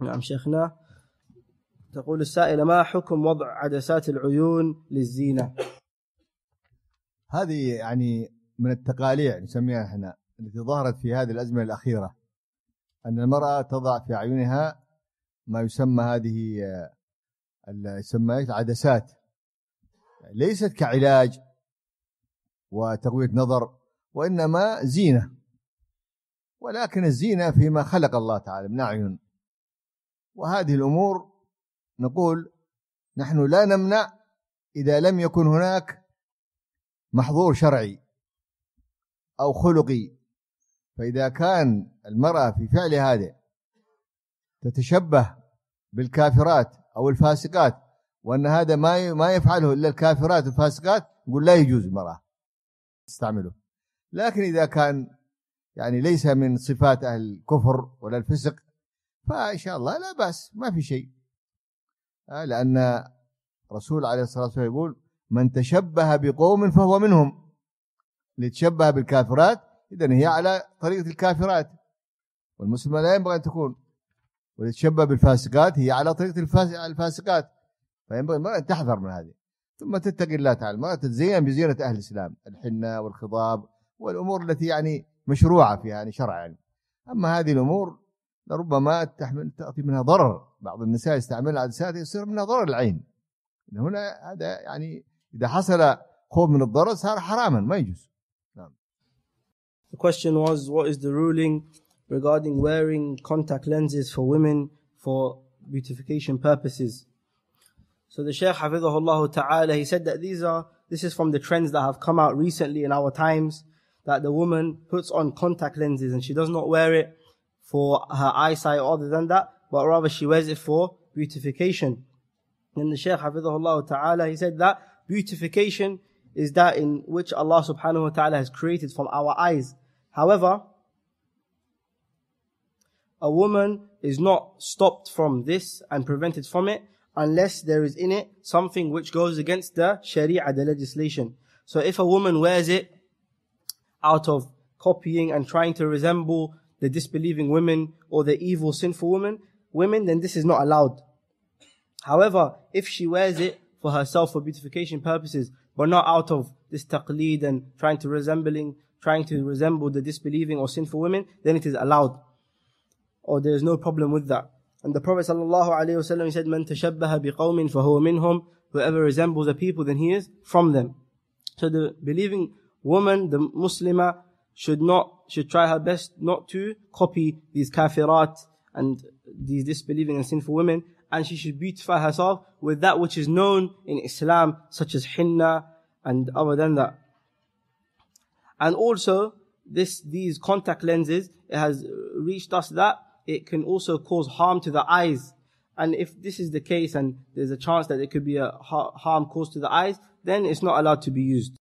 نعم شيخنا تقول السائلة ما حكم وضع عدسات العيون للزينة هذه يعني من التقاليع يعني نسميها احنا التي ظهرت في هذه الأزمنة الأخيرة أن المرأة تضع في عيونها ما يسمى هذه يسمى عدسات ليست كعلاج وتقوية نظر وإنما زينة ولكن الزينة فيما خلق الله تعالى من أعين وهذه الأمور نقول نحن لا نمنع إذا لم يكن هناك محظور شرعي أو خلقي فإذا كان المرأة في فعل هذا تتشبه بالكافرات أو الفاسقات وأن هذا ما ما يفعله إلا الكافرات والفاسقات نقول لا يجوز المرأة تستعمله لكن إذا كان يعني ليس من صفات أهل الكفر ولا الفسق فان شاء الله لا باس ما في شيء آه، لان الرسول عليه الصلاه والسلام يقول من تشبه بقوم فهو منهم اللي تشبه بالكافرات اذا هي على طريقه الكافرات والمسلمه لا ينبغي ان تكون واللي تشبه بالفاسقات هي على طريقه الفاسقات فينبغي المرأة أن تحذر من هذه ثم تتقي الله تعالى المرأة تتزين بزينة أهل الإسلام الحنة والخضاب والأمور التي يعني مشروعة فيها يعني شرعا يعني. أما هذه الأمور لربما تحمل تأتي منها ضرر بعض النساء يستعملها يصير منها ضرر العين هنا هذا يعني إذا حصل خوف من الضرر صار حراما ما يجوز نعم. The question was what is the ruling regarding wearing contact lenses for women for beautification purposes. So the Shaykh Hafizahullah Ta'ala, he said that these are, this is from the trends that have come out recently in our times, that the woman puts on contact lenses and she does not wear it for her eyesight other than that, but rather she wears it for beautification. And the Shaykh Hafidahullah Ta'ala, he said that beautification is that in which Allah subhanahu wa ta'ala has created from our eyes. However, a woman is not stopped from this and prevented from it unless there is in it something which goes against the sharia, the legislation. So if a woman wears it out of copying and trying to resemble the disbelieving women or the evil sinful women, women, then this is not allowed. However, if she wears it for herself for beautification purposes, but not out of this taqleed and trying to resembling, trying to resemble the disbelieving or sinful women, then it is allowed. Or there is no problem with that. And the Prophet sallallahu wasallam said, "Man tashabbaha biqawmin fahuwa minhum." Whoever resembles a people, then he is from them. So the believing woman, the Muslimah, should not, should try her best not to copy these kafirat and these disbelieving and sinful women, and she should beautify herself with that which is known in Islam, such as hinna and other than that. And also, this, these contact lenses, it has reached us that it can also cause harm to the eyes. And if this is the case and there's a chance that it could be a harm caused to the eyes, then it's not allowed to be used.